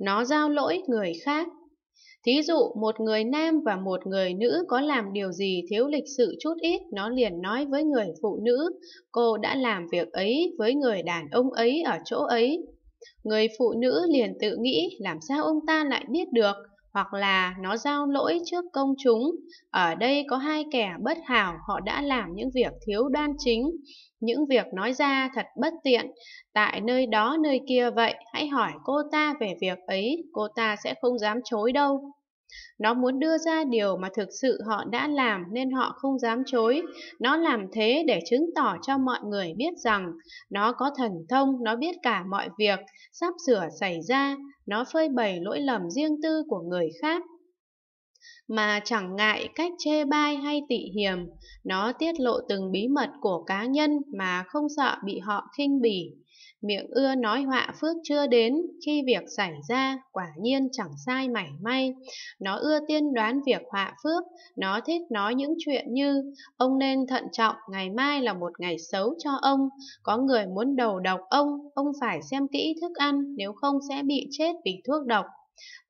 nó giao lỗi người khác. Thí dụ một người nam và một người nữ có làm điều gì thiếu lịch sự chút ít, nó liền nói với người phụ nữ, cô đã làm việc ấy với người đàn ông ấy ở chỗ ấy. Người phụ nữ liền tự nghĩ làm sao ông ta lại biết được, hoặc là nó giao lỗi trước công chúng. Ở đây có hai kẻ bất hảo, họ đã làm những việc thiếu đoan chính, những việc nói ra thật bất tiện, tại nơi đó nơi kia vậy, hãy hỏi cô ta về việc ấy, cô ta sẽ không dám chối đâu. Nó muốn đưa ra điều mà thực sự họ đã làm nên họ không dám chối. Nó làm thế để chứng tỏ cho mọi người biết rằng nó có thần thông, nó biết cả mọi việc, sắp sửa xảy ra, nó phơi bày lỗi lầm riêng tư của người khác mà chẳng ngại cách chê bai hay tị hiềm, nó tiết lộ từng bí mật của cá nhân mà không sợ bị họ khinh bỉ. Miệng ưa nói họa phước chưa đến, khi việc xảy ra, quả nhiên chẳng sai mảy may. Nó ưa tiên đoán việc họa phước, nó thích nói những chuyện như Ông nên thận trọng, ngày mai là một ngày xấu cho ông, có người muốn đầu độc ông, ông phải xem kỹ thức ăn, nếu không sẽ bị chết vì thuốc độc.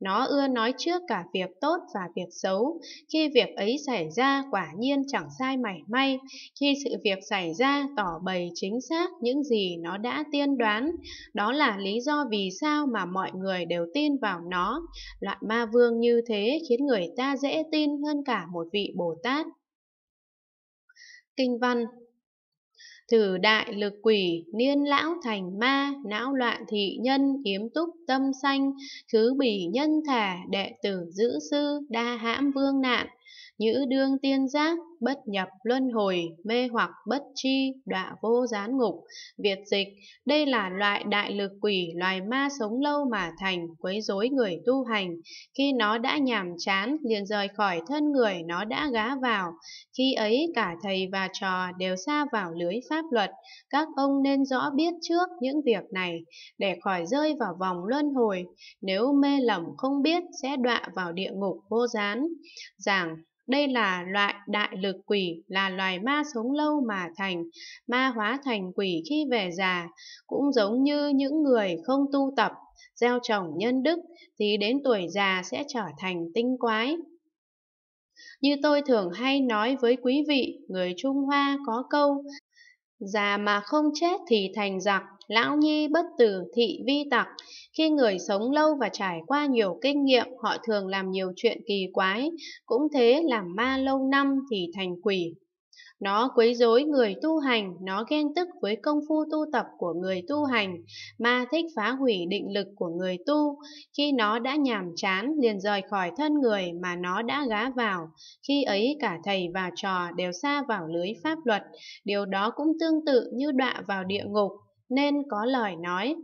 Nó ưa nói trước cả việc tốt và việc xấu, khi việc ấy xảy ra quả nhiên chẳng sai mảy may, khi sự việc xảy ra tỏ bày chính xác những gì nó đã tiên đoán. Đó là lý do vì sao mà mọi người đều tin vào nó. Loại ma vương như thế khiến người ta dễ tin hơn cả một vị Bồ Tát. Kinh văn Thử đại lực quỷ, niên lão thành ma, não loạn thị nhân, yếm túc tâm sanh, khứ bỉ nhân thả, đệ tử giữ sư, đa hãm vương nạn, nhữ đương tiên giác, bất nhập luân hồi, mê hoặc bất chi, đọa vô gián ngục. Việt dịch, đây là loại đại lực quỷ, loài ma sống lâu mà thành, quấy rối người tu hành. Khi nó đã nhàm chán, liền rời khỏi thân người nó đã gá vào. Khi ấy cả thầy và trò đều xa vào lưới pháp luật. Các ông nên rõ biết trước những việc này, để khỏi rơi vào vòng luân hồi. Nếu mê lầm không biết sẽ đọa vào địa ngục vô gián. Giảng đây là loại đại lực quỷ, là loài ma sống lâu mà thành, ma hóa thành quỷ khi về già, cũng giống như những người không tu tập, gieo trồng nhân đức, thì đến tuổi già sẽ trở thành tinh quái. Như tôi thường hay nói với quý vị, người Trung Hoa có câu, già mà không chết thì thành giặc, lão nhi bất tử thị vi tặc. Khi người sống lâu và trải qua nhiều kinh nghiệm, họ thường làm nhiều chuyện kỳ quái, cũng thế làm ma lâu năm thì thành quỷ. Nó quấy rối người tu hành, nó ghen tức với công phu tu tập của người tu hành, ma thích phá hủy định lực của người tu. Khi nó đã nhàm chán, liền rời khỏi thân người mà nó đã gá vào. Khi ấy cả thầy và trò đều xa vào lưới pháp luật, điều đó cũng tương tự như đọa vào địa ngục nên có lời nói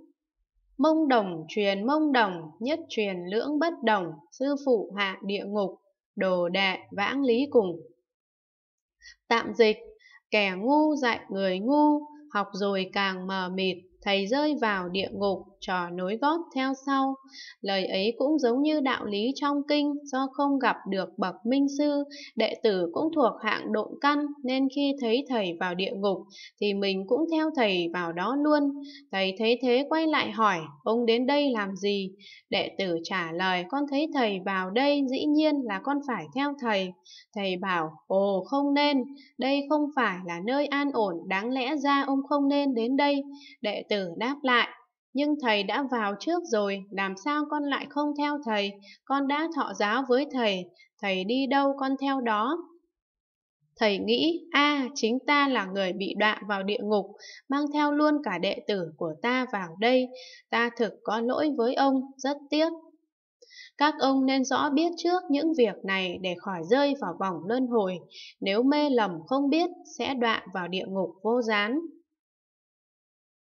mông đồng truyền mông đồng nhất truyền lưỡng bất đồng sư phụ hạ địa ngục đồ đệ vãng lý cùng tạm dịch kẻ ngu dạy người ngu học rồi càng mờ mịt thầy rơi vào địa ngục, trò nối gót theo sau. Lời ấy cũng giống như đạo lý trong kinh, do không gặp được bậc minh sư, đệ tử cũng thuộc hạng độn căn, nên khi thấy thầy vào địa ngục, thì mình cũng theo thầy vào đó luôn. Thầy thấy thế quay lại hỏi, ông đến đây làm gì? Đệ tử trả lời, con thấy thầy vào đây, dĩ nhiên là con phải theo thầy. Thầy bảo, ồ không nên, đây không phải là nơi an ổn, đáng lẽ ra ông không nên đến đây. Đệ tử đáp lại, nhưng thầy đã vào trước rồi, làm sao con lại không theo thầy, con đã thọ giáo với thầy, thầy đi đâu con theo đó. Thầy nghĩ, a à, chính ta là người bị đọa vào địa ngục, mang theo luôn cả đệ tử của ta vào đây, ta thực có lỗi với ông, rất tiếc. Các ông nên rõ biết trước những việc này để khỏi rơi vào vòng luân hồi, nếu mê lầm không biết sẽ đọa vào địa ngục vô gián.